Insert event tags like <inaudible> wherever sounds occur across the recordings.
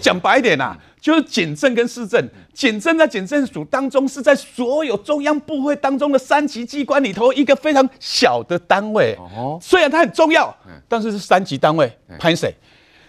讲白一点啊，就是检政跟市政。检政在检政署当中，是在所有中央部会当中的三级机关里头一个非常小的单位。哦。虽然它很重要，但是是三级单位，潘谁？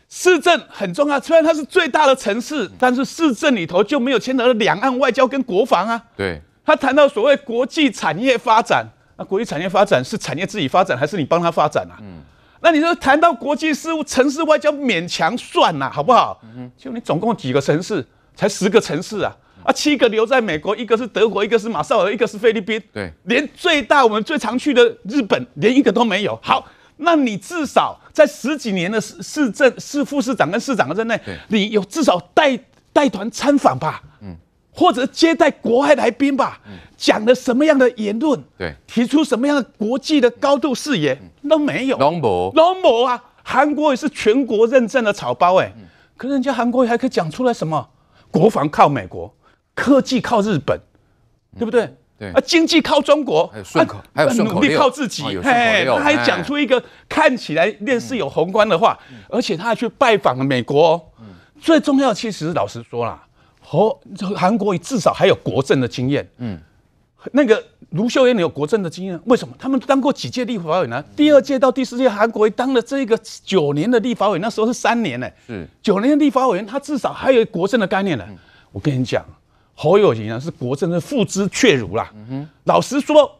市政很重要，虽然它是最大的城市，但是市政里头就没有牵扯到两岸外交跟国防啊。对。他谈到所谓国际产业发展，那国际产业发展是产业自己发展，还是你帮他发展啊？嗯。那你说谈到国际事务、城市外交，勉强算啊，好不好？就你总共几个城市？才十个城市啊！啊，七个留在美国，一个是德国，一个是马绍尔，一个是菲律宾。对，连最大我们最常去的日本，连一个都没有。好，那你至少在十几年的市市政市副市长跟市长的任内，你有至少带带团参访吧？嗯。或者接待国外来宾吧，讲了什么样的言论？对，提出什么样的国际的高度视野都没有。拢无拢无啊！韩国也是全国认证的草包哎，可人家韩国还可以讲出来什么？国防靠美国，科技靠日本，对不对？对啊，经济靠中国，还有顺啊，还有努力靠自己。嘿，他还讲出一个看起来类似有宏观的话，而且他还去拜访了美国。嗯，最重要其实老实说了。哦，韩国瑜至少还有国政的经验。嗯，那个卢秀燕有国政的经验，为什么？他们当过几届立法委呢？第二届到第四届，韩国瑜当了这个九年的立法委那时候是三年呢。是九年的立法委员，他至少还有国政的概念呢。我跟你讲，侯友谊呢是国政的付之阙如啦。嗯哼，老实说，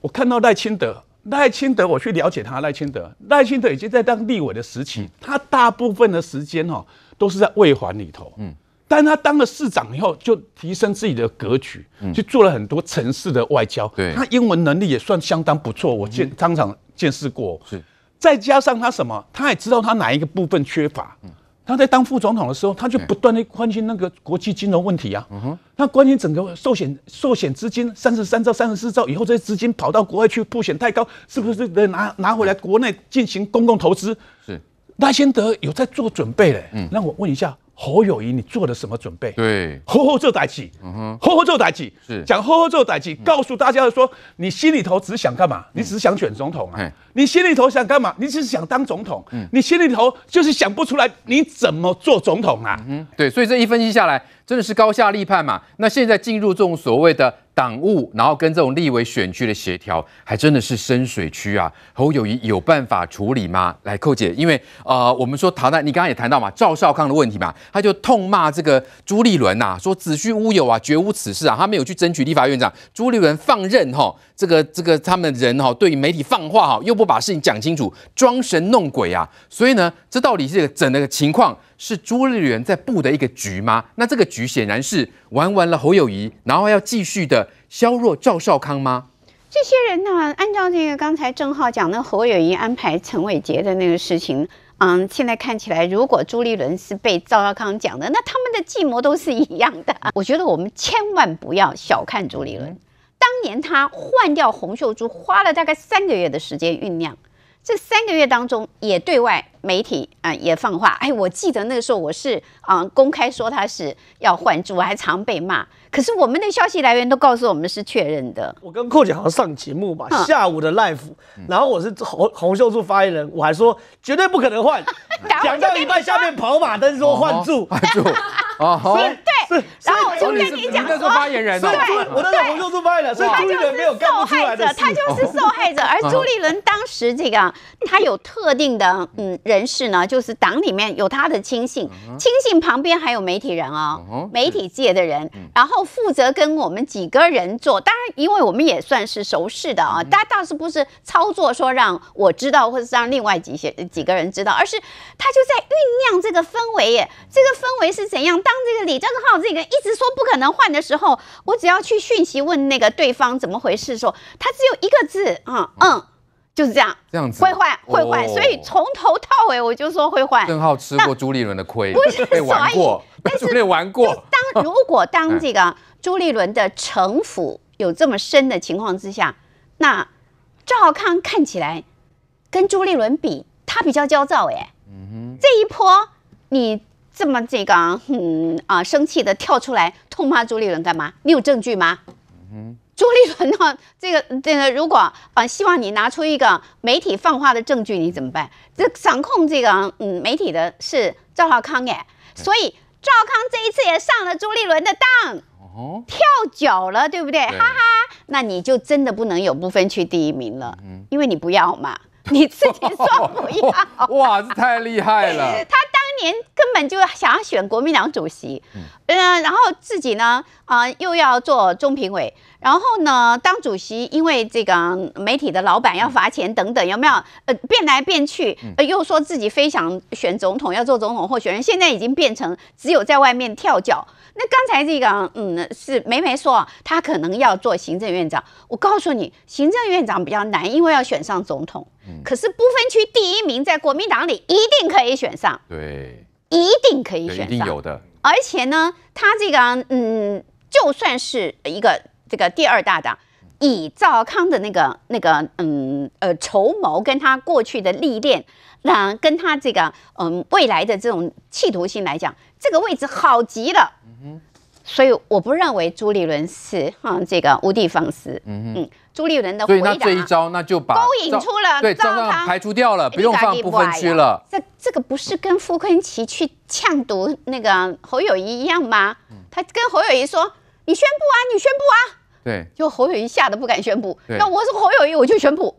我看到赖清德，赖清德，我去了解他，赖清德，赖清德已经在当立委的时期，他大部分的时间哈都是在内环里头。嗯。但他当了市长以后，就提升自己的格局，去做了很多城市的外交。对，他英文能力也算相当不错，我见当场见识过。是，再加上他什么，他也知道他哪一个部分缺乏。嗯，他在当副总统的时候，他就不断的关心那个国际金融问题啊。嗯哼，他关心整个寿险寿险资金三十三兆、三十四兆以后，这些资金跑到国外去，保险太高，是不是得拿拿回来国内进行公共投资？是，赖先德有在做准备嘞。嗯，那我问一下。侯友谊，你做了什么准备？对，好好做代志，嗯哼，好好做代志，是讲好好做代志，告诉大家说，你心里头只想干嘛？你只是想选总统啊？你心里头想干嘛？你只是想当总统？你心里头就是想不出来，你怎么做总统啊？嗯，对，所以这一分析下来。真的是高下立判嘛？那现在进入这种所谓的党务，然后跟这种立委选区的协调，还真的是深水区啊！侯友谊有办法处理吗？来，寇姐，因为呃，我们说唐淡，你刚刚也谈到嘛，赵少康的问题嘛，他就痛骂这个朱立伦呐，说子虚乌有啊，绝无此事啊，他没有去争取立法院长，朱立伦放任哈。这个这个他们人哈，对于媒体放话哈，又不把事情讲清楚，装神弄鬼啊！所以呢，这到底是怎样个情况？是朱立伦在布的一个局吗？那这个局显然是玩完了侯友谊，然后要继续的削弱赵少康吗？这些人呢，按照这个刚才郑浩讲的侯友谊安排陈伟杰的那个事情，嗯，现在看起来，如果朱立伦是被赵少康讲的，那他们的计谋都是一样的。我觉得我们千万不要小看朱立伦。当年他换掉洪秀珠花了大概三个月的时间酝酿。这三个月当中，也对外媒体啊也放话。哎，我记得那个时候我是啊公开说他是要换我还常被骂。可是我们的消息来源都告诉我们是确认的。我跟寇好像上节目吧，下午的 live，然后我是洪洪秀柱发言人，我还说绝对不可能换。<laughs> 讲到一半，下面跑马灯说换柱，换柱。啊好，对，然后。就跟你讲哦，对，我当是发言人，所以朱丽人没有干出来的，就是受害者，<laughs> 而朱立伦当时这个，他有特定的嗯人士呢，就是党里面有他的亲信，亲信旁边还有媒体人啊，媒体界的人，然后负责跟我们几个人做，当然因为我们也算是熟识的啊，但倒是不是操作说让我知道，或者是让另外几些几个人知道，而是他就在酝酿这个氛围耶，这个氛围是怎样？当这个李正浩这个一直说。说不可能换的时候，我只要去讯息问那个对方怎么回事，候，他只有一个字啊，嗯，就是这样，这样子会换会换，所以从头到尾我就说会换。郑浩吃过朱立伦的亏，<laughs> 被玩过，被玩过。当如果当这个朱立伦的城府有这么深的情况之下，那赵康看起来跟朱立伦比，他比较焦躁哎，嗯哼，这一波你。这么这个嗯啊生气的跳出来痛骂朱立伦干嘛？你有证据吗？嗯哼，朱立伦呢？这个这个如果啊，希望你拿出一个媒体放话的证据，你怎么办？这掌控这个嗯媒体的是赵浩康耶，所以赵康这一次也上了朱立伦的当，跳脚了，对不对？哈哈，那你就真的不能有不分区第一名了，嗯、因为你不要嘛，你自己说不要。<laughs> 哇，这太厉害了。<laughs> 他当。年根本就想要选国民党主席，嗯，呃，然后自己呢，啊，又要做中评委，然后呢，当主席，因为这个媒体的老板要罚钱等等，有没有？呃，变来变去，呃，又说自己非想选总统，要做总统候选人，现在已经变成只有在外面跳脚。那刚才这个，嗯，是梅梅说他可能要做行政院长，我告诉你，行政院长比较难，因为要选上总统。可是不分区第一名，在国民党里一定可以选上，对，一定可以选上，有的。而且呢，他这个嗯，就算是一个这个第二大党，以赵康的那个那个嗯呃筹谋跟他过去的历练，那跟他这个嗯未来的这种企图心来讲，这个位置好极了。嗯哼。所以我不认为朱立伦是哈这个无地放矢。嗯嗯，朱立伦的回答。所以那这一招那就把勾引出了，对，这样排除掉了，不用放不分区了。这这个不是跟傅昆奇去呛读那个侯友谊一样吗？他跟侯友谊说：“你宣布啊，你宣布啊。”对，就侯友谊吓得不敢宣布。那我是侯友谊，我就宣布。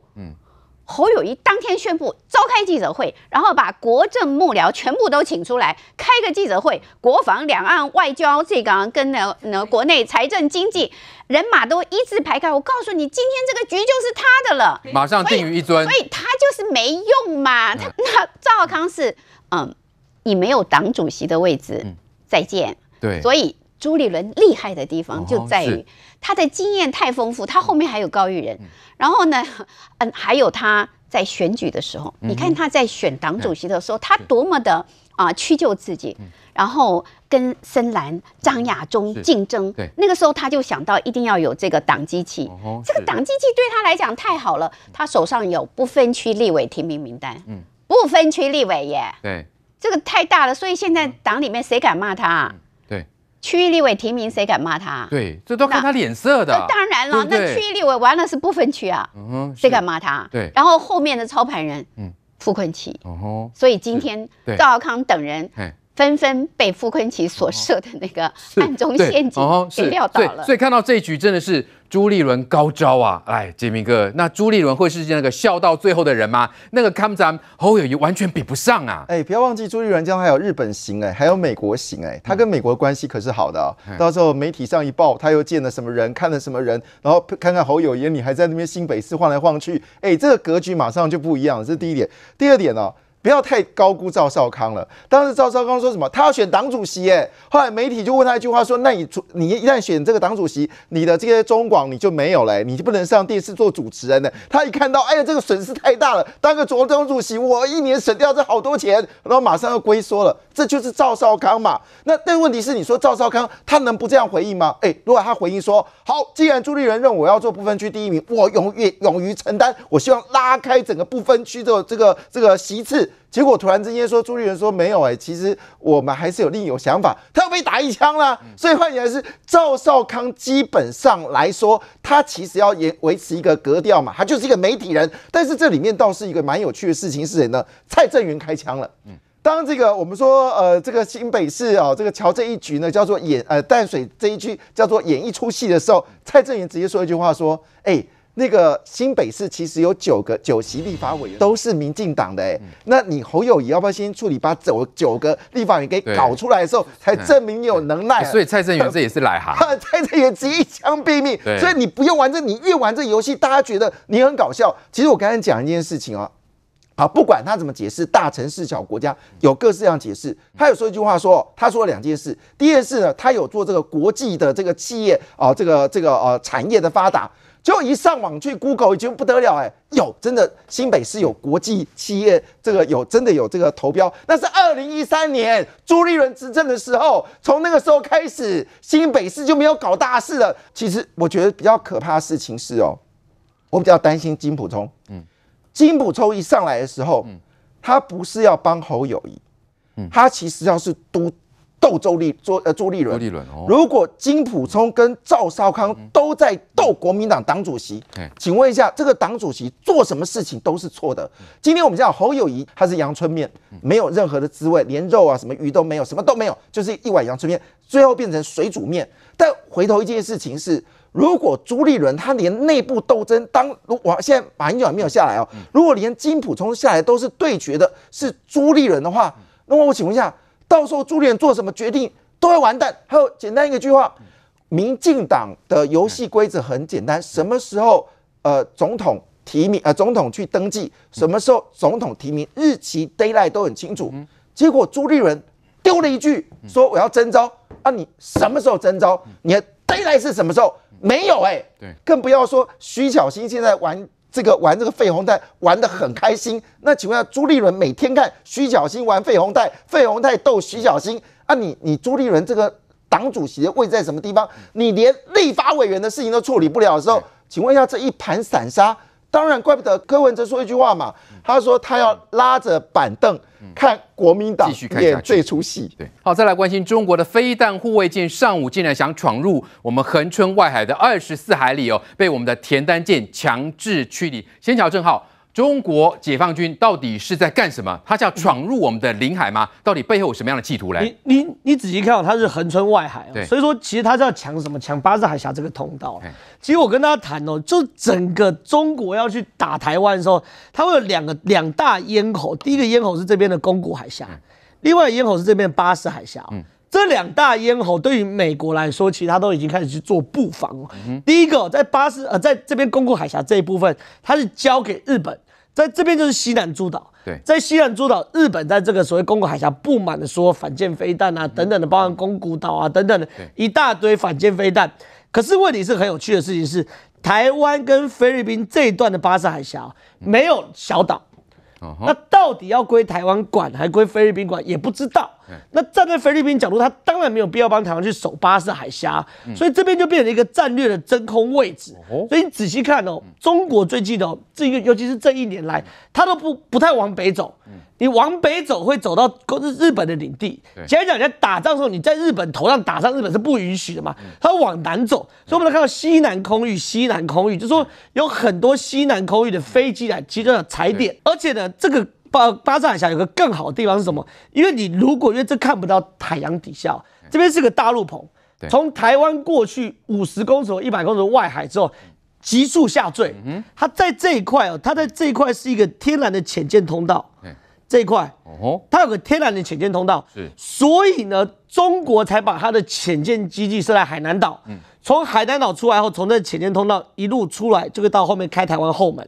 侯友谊当天宣布召开记者会，然后把国政幕僚全部都请出来开个记者会，国防、两岸、外交这个跟那那国内财政经济人马都一字排开。我告诉你，今天这个局就是他的了，<laughs> 马上定于一尊。所以他就是没用嘛。他那赵康是嗯，你没有党主席的位置，再见。对，所以朱立伦厉害的地方就在于。他的经验太丰富，他后面还有高玉人。然后呢，<laughs> 嗯，还有他在选举的时候，你看他在选党主席的时候，他多么的啊屈就自己，然后跟深蓝张亚中竞争，那个时候他就想到一定要有这个党机器，这个党机器对他来讲太好了，他手上有不分区立委提名名单，嗯，不分区立委耶，对，这个太大了，所以现在党里面谁敢骂他？啊？区域立委提名，谁敢骂他？对，这都看他脸色的。那当然了，那区域立委完了是不分区啊。谁敢骂他？对，然后后面的操盘人，嗯，傅昆奇，哦所以今天赵康等人。纷纷被傅昆奇所设的那个暗中陷阱给撂倒了。所以看到这一局真的是朱立伦高招啊！哎，杰明哥，那朱立伦会是那个笑到最后的人吗？那个康泽侯友谊完全比不上啊！哎，不要忘记朱立伦将还有日本行哎，还有美国行哎，他跟美国关系可是好的。到时候媒体上一报，他又见了什么人，看了什么人，然后 <laughs> 看看侯友谊，你还在那边新北市晃来晃去，哎，这个格局马上就不一样了。这是第一点，第二点呢？不要太高估赵少康了。当时赵少康说什么？他要选党主席哎。后来媒体就问他一句话说：“那你你一旦选这个党主席，你的这些中广你就没有了，你就不能上电视做主持人了。”他一看到，哎呀，这个损失太大了，当个总党主席，我一年省掉这好多钱，然后马上要龟缩了。这就是赵少康嘛？那但问题是，你说赵少康他能不这样回应吗？哎，如果他回应说：“好，既然朱立伦认为我要做不分区第一名，我勇于勇于承担，我希望拉开整个不分区的这个这个席次。”结果突然之间说，朱立伦说没有哎，其实我们还是有另有想法，他要被打一枪了。所以换言之，赵少康，基本上来说，他其实要演维持一个格调嘛，他就是一个媒体人。但是这里面倒是一个蛮有趣的事情，是谁呢？蔡正元开枪了。当这个我们说呃，这个新北市哦，这个桥这一局呢，叫做演呃淡水这一局叫做演一出戏的时候，蔡正元直接说一句话说，哎。那个新北市其实有九个九席立法委员都是民进党的，哎，那你侯友谊要不要先处理，把走九个立法委给搞出来的时候，才证明你有能耐。所以蔡正元这也是来哈，<laughs> 蔡正元即接一枪毙命。所以你不用玩这，你越玩这游戏，大家觉得你很搞笑。其实我刚才讲一件事情啊，好，不管他怎么解释，大城市小国家有各式样解释。他有说一句话，说他说两件事，第一件事呢，他有做这个国际的这个企业啊，这个这个呃产业的发达。就一上网去 Google 已经不得了哎，有真的新北市有国际企业，这个有真的有这个投标，那是二零一三年朱立伦执政的时候，从那个时候开始，新北市就没有搞大事了。其实我觉得比较可怕的事情是哦，我比较担心金普聪，嗯，金普聪一上来的时候，嗯，他不是要帮侯友谊，嗯，他其实要是督。斗周立朱呃朱立伦，朱立伦，如果金普充跟赵少康都在斗国民党党主席，请问一下，这个党主席做什么事情都是错的。今天我们讲侯友谊，他是阳春面，没有任何的滋味，连肉啊什么鱼都没有，什么都没有，就是一碗阳春面，最后变成水煮面。但回头一件事情是，如果朱立伦他连内部斗争，当如我现在马英九还没有下来哦，如果连金普充下来都是对决的，是朱立伦的话，那么我请问一下。到时候朱立做什么决定都会完蛋。还有简单一个句话，民进党的游戏规则很简单：什么时候呃总统提名呃总统去登记，什么时候总统提名日期 d a y l i g h t 都很清楚。结果朱立伦丢了一句说我要征招啊！你什么时候征招？你的 d a y l i g h t 是什么时候？没有哎，对，更不要说徐巧新现在玩。这个玩这个费红泰玩的很开心，那请问下朱立伦每天看徐小新玩费红泰，费红泰逗徐小新啊？你你朱立伦这个党主席的位置在什么地方？你连立法委员的事情都处理不了的时候，请问一下这一盘散沙。当然，怪不得柯文哲说一句话嘛，他说他要拉着板凳看国民党演这出戏。对，好，再来关心中国的飞弹护卫舰，上午竟然想闯入我们横春外海的二十四海里哦，被我们的田单舰强制驱离。先瞧正好。中国解放军到底是在干什么？他叫闯入我们的领海吗？到底背后有什么样的企图呢？你你你仔细看，他是横穿外海，哦，所以说其实他是要抢什么？抢巴士海峡这个通道。其实我跟大家谈哦，就整个中国要去打台湾的时候，它会有两个两大咽喉。第一个咽喉是这边的宫古海峡，另外咽喉是这边巴士海峡。嗯，这两大咽喉对于美国来说，其实它都已经开始去做布防嗯，第一个在巴士呃，在这边宫古海峡这一部分，它是交给日本。在这边就是西南诸岛，对，在西南诸岛，日本在这个所谓宫古海峡不满的说反舰飞弹啊等等的包含宫古岛啊等等的一大堆反舰飞弹。可是问题是很有趣的事情是，台湾跟菲律宾这一段的巴士海峡没有小岛，那到底要归台湾管还归菲律宾管也不知道。那站在菲律宾角度，他当然没有必要帮台湾去守巴士海峡，所以这边就变成一个战略的真空位置。所以你仔细看哦，中国最近哦，这个，尤其是这一年来，他都不不太往北走。你往北走会走到日日本的领地，讲来讲在打仗的时候，你在日本头上打仗，日本是不允许的嘛。他往南走，所以我们能看到西南空域，西南空域就是说有很多西南空域的飞机来其中踩点，而且呢，这个。巴巴沙海峡有个更好的地方是什么？因为你如果因为这看不到太阳底下，这边是个大陆棚，从台湾过去五十公里、一百公里外海之后，急速下坠。它在这一块哦，它在这一块是一个天然的浅见通道。这一块，哦它有个天然的浅见通道。所以呢，中国才把它的浅见基地设在海南岛。从海南岛出来后，从这浅见通道一路出来，就会到后面开台湾后门。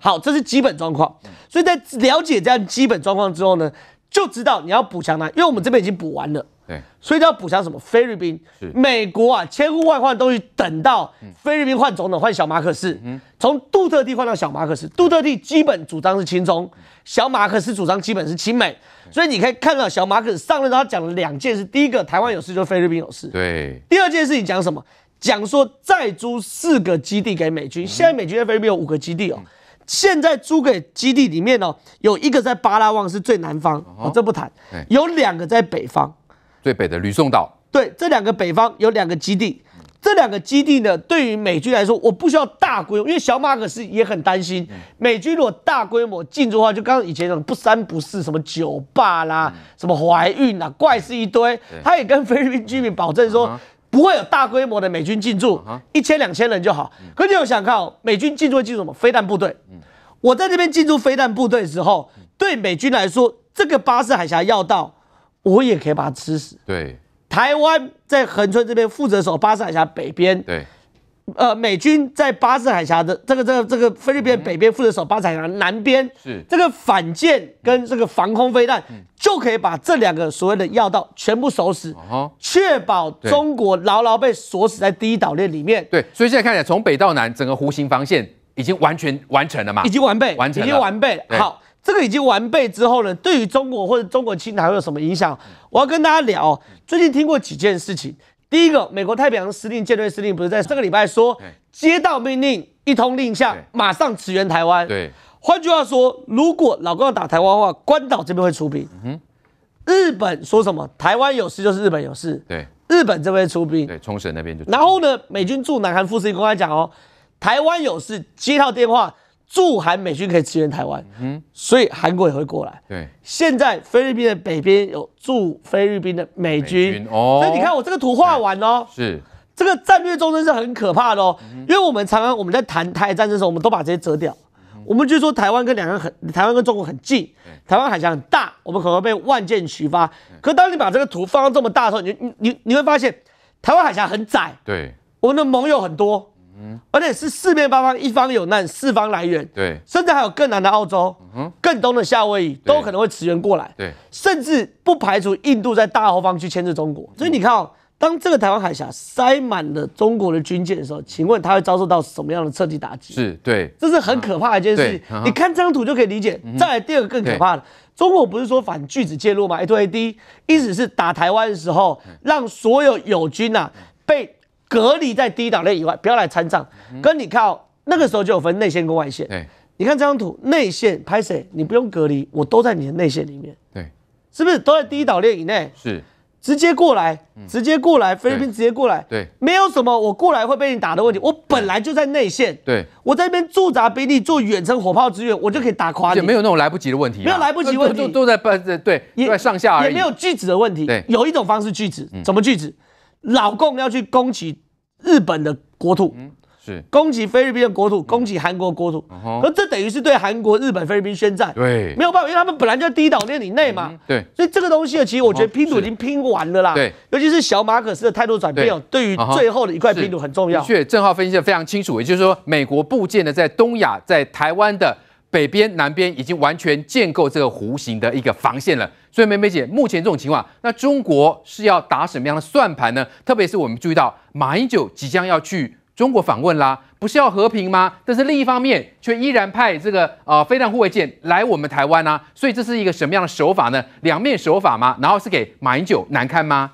好，这是基本状况。所以在了解这样基本状况之后呢，就知道你要补强哪。因为我们这边已经补完了，对，所以要补强什么？菲律宾，美国啊，千呼万唤都是等到菲律宾换总统，换小马克斯。嗯，从杜特地换到小马克斯，杜特地基本主张是亲中，小马克斯主张基本是亲美。所以你可以看到，小马克斯上任他讲了两件事：第一个，台湾有事就是菲律宾有事；对，第二件事你讲什么？讲说再租四个基地给美军。现在美军在菲律宾有五个基地哦。现在租给基地里面哦，有一个在巴拉望，是最南方，哦，这不谈；有两个在北方，最北的吕宋岛，对这两个北方有两个基地，这两个基地呢，对于美军来说，我不需要大规模，因为小马可是也很担心，美军如果大规模进驻的话，就刚以前那种不三不四，什么酒吧啦，什么怀孕啦，怪事一堆，他也跟菲律宾居民保证说。不会有大规模的美军进驻一千两千人就好。可你有想看哦？美军进驻会进驻什么？飞弹部队。我在这边进驻飞弹部队的时候，对美军来说，这个巴士海峡要道，我也可以把它吃死。对，台湾在横村这边负责守巴士海峡北边。对。呃，美军在巴士海峡的这个、这、个、这个菲律宾北边负责守巴士海峡，南边是这个反舰跟这个防空飞弹，就可以把这两个所谓的要道全部守死，确保中国牢牢被锁死在第一岛链里面。对，所以现在看起来，从北到南，整个弧形防线已经完全完成了嘛？已经完备，完成了。已经完备。好，这个已经完备之后呢，对于中国或者中国青年会有什么影响？我要跟大家聊。最近听过几件事情。第一个，美国太平洋司令、舰队司令不是在这个礼拜说，接到命令，一通令下，马上驰援台湾。对，换句话说，如果老公要打台湾话，关岛这边会出兵。嗯，日本说什么？台湾有事就是日本有事。对，日本这边出兵。对，冲绳那边就。然后呢，美军驻南韩副司令公开讲哦，台湾有事，接到电话。驻韩美军可以支援台湾，嗯，所以韩国也会过来。对，现在菲律宾的北边有驻菲律宾的美军。哦，所以你看我这个图画完哦，是这个战略纵深是很可怕的哦。因为我们常常我们在谈台海战争的时候，我们都把这些折掉。我们就说台湾跟两岸很，台湾跟中国很近，台湾海峡很大，我们可能被万箭齐发。可当你把这个图放到这么大的时候，你你你会发现台湾海峡很窄。对，我们的盟友很多。而且是四面八方，一方有难，四方来援。对，甚至还有更南的澳洲，更东的夏威夷，都可能会驰援过来。对，甚至不排除印度在大后方去牵制中国。所以你看啊，当这个台湾海峡塞满了中国的军舰的时候，请问它会遭受到什么样的彻底打击？是，对，这是很可怕的一件事。你看这张图就可以理解。再来第二个更可怕的，中国不是说反拒子介入吗？A to A D，意思是打台湾的时候，让所有友军呐被。隔离在第一岛链以外，不要来参战。跟你看哦，那个时候就有分内线跟外线。对，你看这张图，内线拍谁？你不用隔离，我都在你的内线里面。对，是不是都在第一岛链以内？是，直接过来，直接过来，菲律宾直接过来。对，没有什么我过来会被你打的问题。我本来就在内线。对，我在那边驻扎兵力，做远程火炮支援，我就可以打垮你。没有那种来不及的问题。没有来不及问题。都都在半对，因为上下而已。也没有拒止的问题。对，有一种方式拒止，怎么拒止？老共要去攻击日本的国土，是攻击菲律宾的国土，攻击韩国国土，那这等于是对韩国、日本、菲律宾宣战。对，没有办法，因为他们本来就第一岛链以内嘛。对，所以这个东西呢，其实我觉得拼图已经拼完了啦。对，尤其是小马可斯的态度转变对于最后的一块拼图很重要。的确，正浩分析的非常清楚，也就是说，美国部件呢，在东亚，在台湾的。北边、南边已经完全建构这个弧形的一个防线了。所以梅梅姐，目前这种情况，那中国是要打什么样的算盘呢？特别是我们注意到马英九即将要去中国访问啦，不是要和平吗？但是另一方面却依然派这个呃飞弹护卫舰来我们台湾啊。所以这是一个什么样的手法呢？两面手法吗？然后是给马英九难堪吗？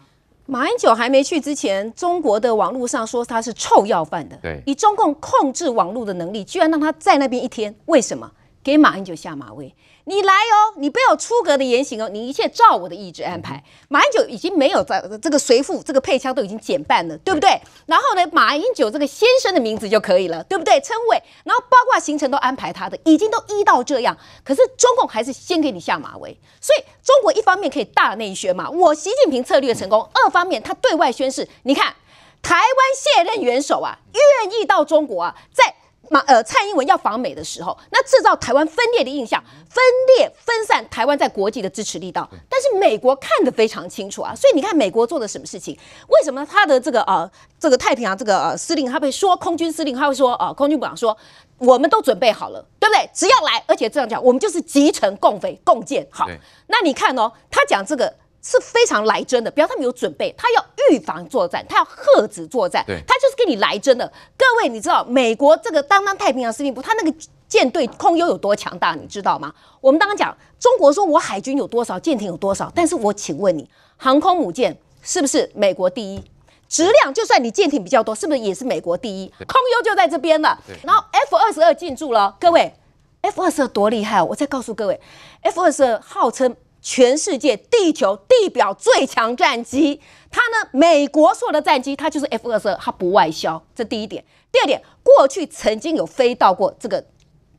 马英九还没去之前，中国的网络上说他是臭要饭的。对，以中共控制网络的能力，居然让他在那边一天，为什么？给马英九下马威，你来哦，你不要出格的言行哦，你一切照我的意志安排。马英九已经没有在这个随父这个配枪都已经减半了，对不对？然后呢，马英九这个先生的名字就可以了，对不对？称谓，然后包括行程都安排他的，已经都依到这样。可是中共还是先给你下马威，所以中国一方面可以大内宣嘛，我习近平策略成功；二方面他对外宣誓，你看台湾卸任元首啊，愿意到中国啊，在。马呃，蔡英文要访美的时候，那制造台湾分裂的印象，分裂分散台湾在国际的支持力道。但是美国看得非常清楚啊，所以你看美国做了什么事情？为什么他的这个呃这个太平洋这个呃司令，他会说空军司令，他会说啊，空军部长说，我们都准备好了，对不对？只要来，而且这样讲，我们就是集成共匪共建。好，那你看哦，他讲这个是非常来真的，不要他们有准备，他要预防作战，他要遏止作战，他就。给你来真的，各位，你知道美国这个当当太平洋司令部，他那个舰队空优有多强大，你知道吗？我们刚刚讲中国说，我海军有多少舰艇有多少，但是我请问你，航空母舰是不是美国第一？质量就算你舰艇比较多，是不是也是美国第一？空优就在这边了。然后 F 二十二进驻了，各位，F 二十二多厉害！我再告诉各位，F 二十二号称。全世界地球地表最强战机，它呢？美国有的战机，它就是 F 二十二，它不外销，这第一点。第二点，过去曾经有飞到过这个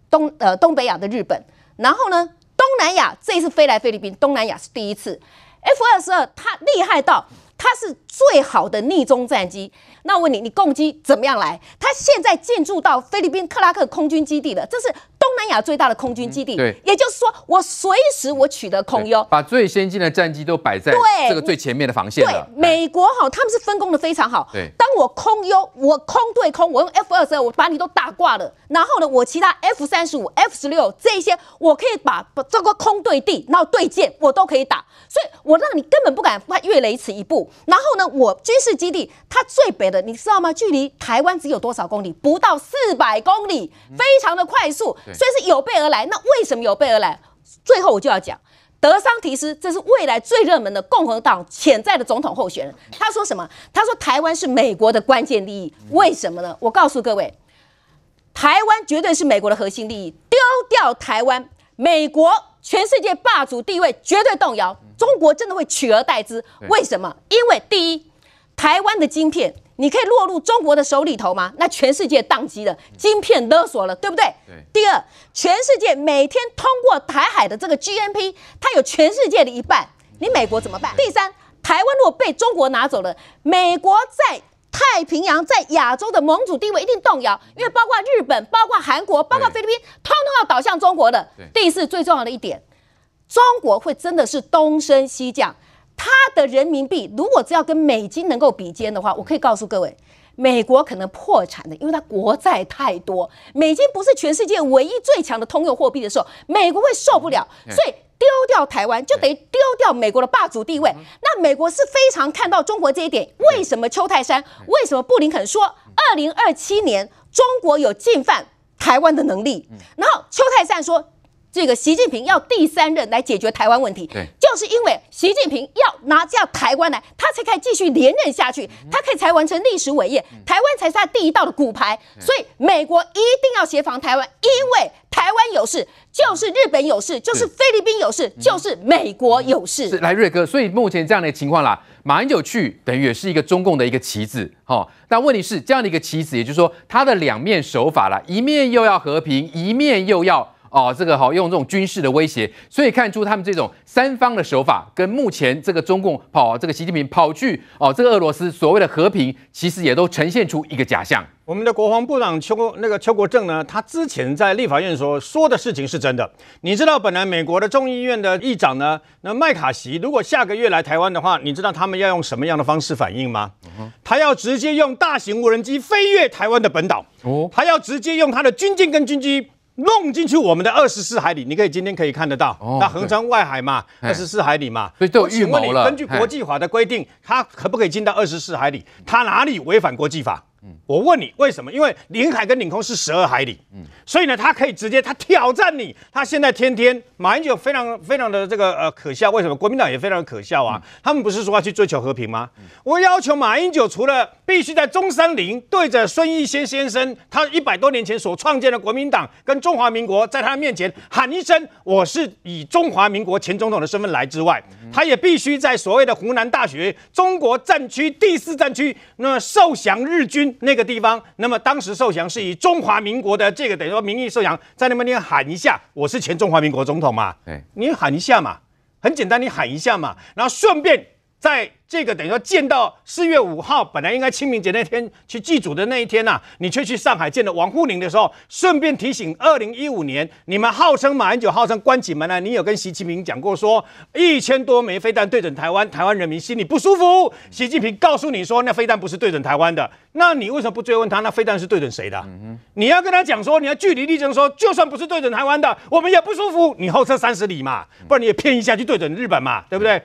东呃东北亚的日本，然后呢东南亚这一次飞来菲律宾，东南亚是第一次。F 二十二它厉害到。它是最好的逆中战机。那我问你，你攻击怎么样来？它现在进驻到菲律宾克拉克空军基地了，这是东南亚最大的空军基地。对，也就是说，我随时我取得空优，把最先进的战机都摆在这个最前面的防线对，美国哈，他们是分工的非常好。对，当我空优，我空对空，我用 F 二十二，我把你都打挂了。然后呢，我其他 F 三十五、F 十六这些，我可以把这个空对地，然后对舰，我都可以打。所以，我让你根本不敢越雷池一步。然后呢，我军事基地它最北的，你知道吗？距离台湾只有多少公里？不到四百公里，非常的快速。所以是有备而来，那为什么有备而来？最后我就要讲，德桑提斯，这是未来最热门的共和党潜在的总统候选人。他说什么？他说台湾是美国的关键利益。为什么呢？我告诉各位，台湾绝对是美国的核心利益。丢掉台湾，美国全世界霸主地位绝对动摇。中国真的会取而代之？为什么？因为第一，台湾的晶片你可以落入中国的手里头吗？那全世界宕机了，晶片勒索了，对不对？第二，全世界每天通过台海的这个 GNP，它有全世界的一半，你美国怎么办？第三，台湾如果被中国拿走了，美国在太平洋、在亚洲的盟主地位一定动摇，因为包括日本、包括韩国、包括菲律宾，通通要倒向中国的。第四，最重要的一点。中国会真的是东升西降，它的人民币如果只要跟美金能够比肩的话，我可以告诉各位，美国可能破产的，因为它国债太多，美金不是全世界唯一最强的通用货币的时候，美国会受不了，所以丢掉台湾就等于丢掉美国的霸主地位。那美国是非常看到中国这一点，为什么邱泰山、为什么布林肯说二零二七年中国有进犯台湾的能力，然后邱泰山说。这个习近平要第三任来解决台湾问题，对，就是因为习近平要拿下台湾来，他才可以继续连任下去，他可以才完成历史伟业，台湾才是他第一道的骨牌，所以美国一定要协防台湾，因为台湾有事，就是日本有事，就是菲律宾有事，就是美国有事。来，瑞哥，所以目前这样的情况啦，马英九去等于也是一个中共的一个棋子，哈，但问题是这样的一个棋子，也就是说他的两面手法啦，一面又要和平，一面又要。哦，这个好用这种军事的威胁，所以看出他们这种三方的手法，跟目前这个中共跑这个习近平跑去哦，这个俄罗斯所谓的和平，其实也都呈现出一个假象。我们的国防部长邱那个邱国正呢，他之前在立法院说说的事情是真的。你知道本来美国的众议院的议长呢，那麦卡锡如果下个月来台湾的话，你知道他们要用什么样的方式反应吗？他要直接用大型无人机飞越台湾的本岛，哦，他要直接用他的军舰跟军机。弄进去我们的二十四海里，你可以今天可以看得到。那横穿外海嘛，二十四海里嘛，所以都有预谋了。根据国际法的规定，他可不可以进到二十四海里？他哪里违反国际法？嗯，我问你为什么？因为领海跟领空是十二海里，嗯，所以呢，他可以直接，他挑战你。他现在天天马英九非常非常的这个呃可笑，为什么？国民党也非常可笑啊，他们不是说要去追求和平吗？我要求马英九除了必须在中山陵对着孙逸仙先生，他一百多年前所创建的国民党跟中华民国，在他面前喊一声我是以中华民国前总统的身份来之外，他也必须在所谓的湖南大学中国战区第四战区那受降日军。那个地方，那么当时受降是以中华民国的这个等于说名义受降，在那边你喊一下，我是前中华民国总统嘛，你喊一下嘛，很简单，你喊一下嘛，然后顺便。在这个等于说见到四月五号，本来应该清明节那天去祭祖的那一天呐，你却去上海见了王沪宁的时候，顺便提醒：二零一五年你们号称马英九，号称关起门来，你有跟习近平讲过说一千多枚飞弹对准台湾，台湾人民心里不舒服。习近平告诉你说，那飞弹不是对准台湾的，那你为什么不追问他？那飞弹是对准谁的？你要跟他讲说，你要据理力争说，就算不是对准台湾的，我们也不舒服。你后撤三十里嘛，不然你也偏一下去对准日本嘛，对不对？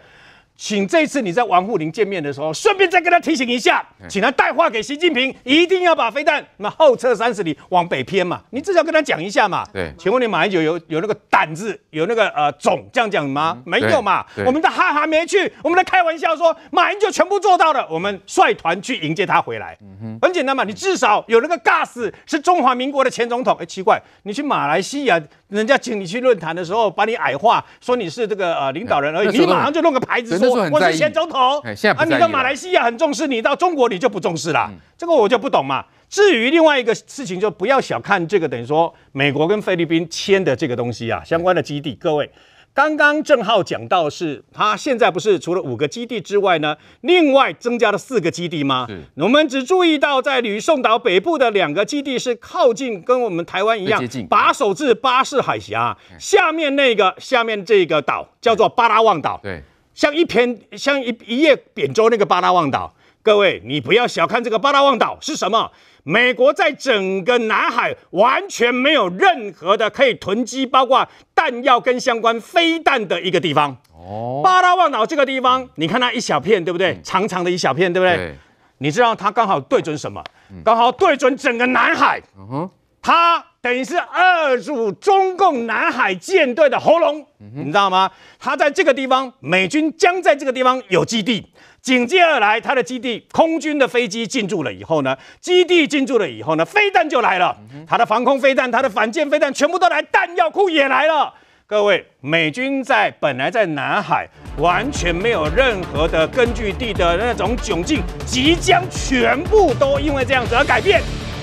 请这次你在王沪宁见面的时候，顺便再跟他提醒一下，请他带话给习近平，一定要把飞弹那后撤三十里往北偏嘛，你至少跟他讲一下嘛。对，请问你马英九有有那个胆子，有那个呃种这样讲吗？没有嘛。我们的哈哈没去，我们在开玩笑说，马英九全部做到了。我们率团去迎接他回来，很简单嘛。你至少有那个 gas 是中华民国的前总统。哎，奇怪，你去马来西亚，人家请你去论坛的时候，把你矮化，说你是这个呃领导人而已，你马上就弄个牌子说。我是前总统，啊，你到马来西亚很重视，你到中国你就不重视了，这个我就不懂嘛。至于另外一个事情，就不要小看这个，等于说美国跟菲律宾签的这个东西啊，相关的基地。各位刚刚正浩讲到，是他现在不是除了五个基地之外呢，另外增加了四个基地吗？我们只注意到在吕宋岛北部的两个基地是靠近，跟我们台湾一样，把守至巴士海峡下面那个下面这个岛叫做巴拉望岛，对。像一片，像一一页扁舟那个巴拉望岛，各位，你不要小看这个巴拉望岛是什么？美国在整个南海完全没有任何的可以囤积，包括弹药跟相关飞弹的一个地方。哦，巴拉望岛这个地方，你看那一小片，对不对？长长的一小片，对不对？你知道它刚好对准什么？刚好对准整个南海。嗯哼。他等于是扼住中共南海舰队的喉咙，你知道吗？他在这个地方，美军将在这个地方有基地。紧接而来，他的基地空军的飞机进驻了以后呢，基地进驻了以后呢，飞弹就来了，他的防空飞弹、他的反舰飞弹全部都来，弹药库也来了。各位，美军在本来在南海完全没有任何的根据地的那种窘境，即将全部都因为这样子而改变。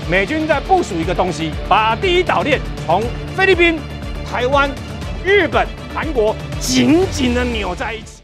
美军在部署一个东西，把第一岛链从菲律宾、台湾、日本、韩国紧紧的扭在一起。